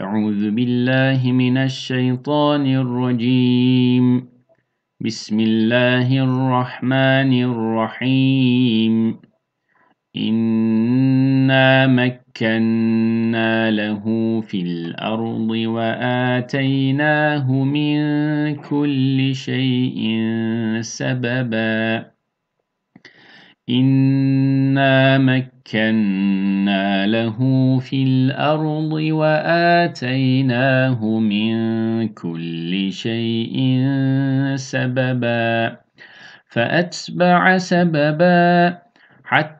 أعوذ بالله من الشيطان الرجيم بسم الله الرحمن الرحيم إنا مكنا له في الأرض وآتيناه من كل شيء سبباً إنا مكنا له في الأرض وآتيناه من كل شيء سببا فأتبع سببا حتى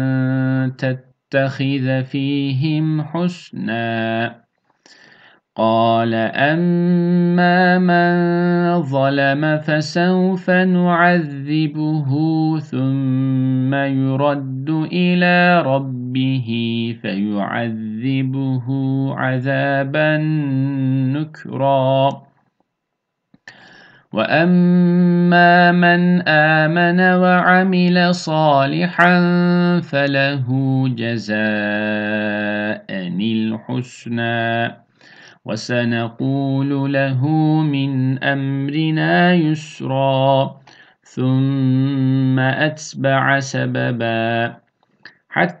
واتخذ فيهم حسنا قال اما من ظلم فسوف نعذبه ثم يرد الى ربه فيعذبه عذابا نكرا واما من امن وعمل صالحا فله جزاء الحسنى وسنقول له من امرنا يسرا ثم اتبع سببا حتى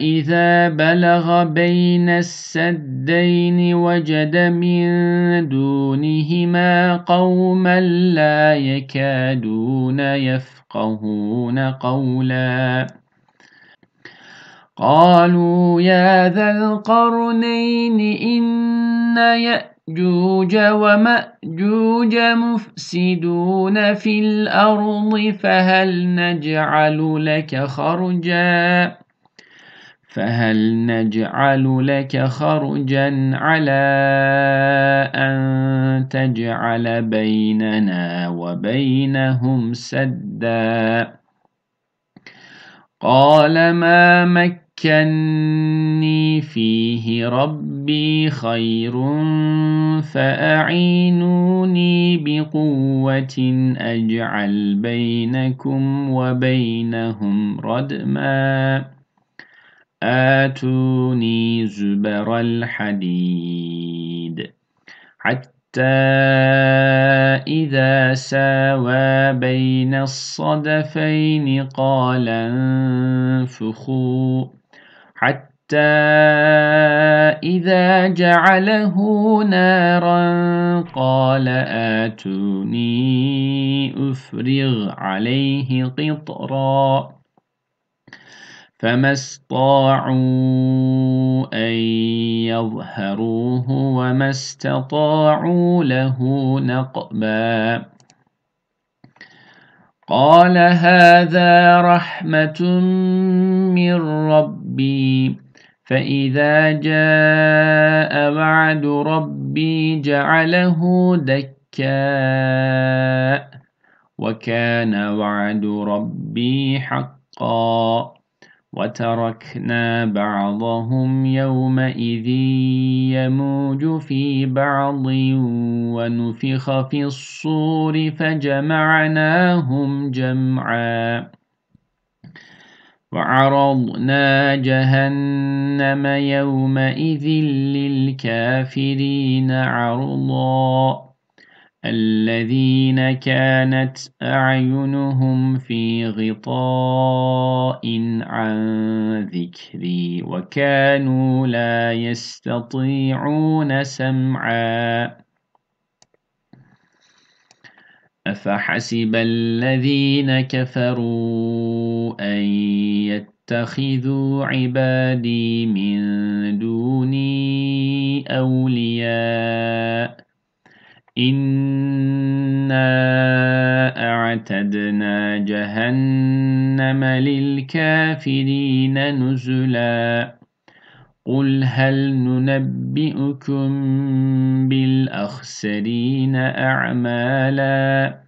إذا بلغ بين السدين وجد من دونهما قوما لا يكادون يفقهون قولا قالوا يا ذا القرنين إن يأتي جوج ومأجوج مفسدون في الأرض فهل نجعل لك خرجا فهل نجعل لك خرجا على أن تجعل بيننا وبينهم سدا قال ما مك مكني فيه ربي خير فأعينوني بقوة أجعل بينكم وبينهم ردما آتوني زبر الحديد حتى إذا ساوى بين الصدفين قال انفخوا حتى إذا جعله نارا قال آتوني أفرغ عليه قطرا فما استطاعوا أن يظهروه وما استطاعوا له نقبا قال هذا رحمة من رب ربي فإذا جاء وعد ربي جعله دكاء وكان وعد ربي حقا وتركنا بعضهم يومئذ يموج في بعض ونفخ في الصور فجمعناهم جمعا وعرضنا جهنم يومئذ للكافرين عرضا الذين كانت أعينهم في غطاء عن ذكري وكانوا لا يستطيعون سمعا أفحسب الذين كفروا أن يتخذوا عبادي من دوني أولياء إنا أعتدنا جهنم للكافرين نزلاً قل هل ننبئكم بالأخسرين أعمالا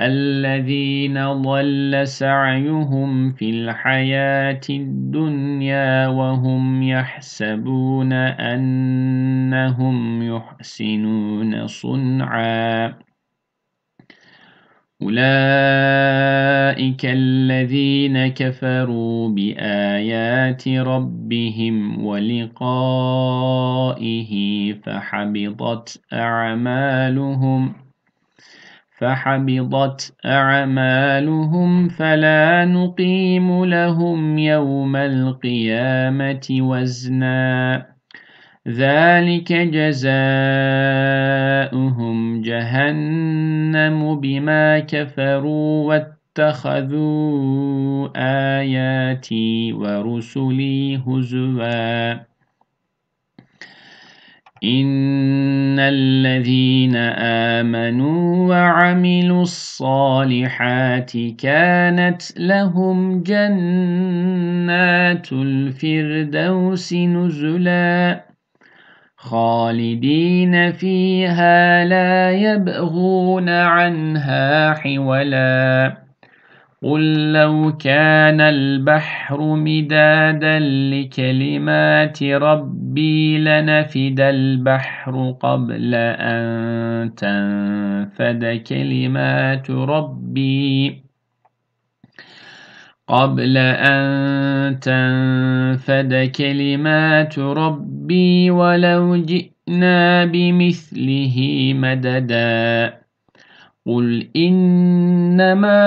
الذين ضل سعيهم في الحياة الدنيا وهم يحسبون أنهم يحسنون صنعا أولئك أولئك الذين كفروا بآيات ربهم ولقائه فحبطت أعمالهم فحبطت أعمالهم فلا نقيم لهم يوم القيامة وزنا ذلك جزاؤهم جهنم بما كفروا اتخذوا آياتي ورسلي هزوا إن الذين آمنوا وعملوا الصالحات كانت لهم جنات الفردوس نزلا خالدين فيها لا يبغون عنها حولا قل لو كان البحر مدادا لكلمات ربي لنفد البحر قبل أن تنفد كلمات ربي قبل أن تنفد كلمات ربي ولو جئنا بمثله مددا قل إنما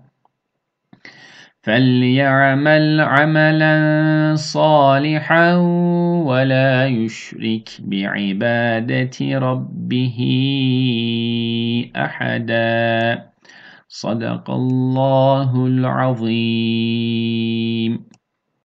فليعمل عملا صالحا ولا يشرك بعبادة ربه أحدا صدق الله العظيم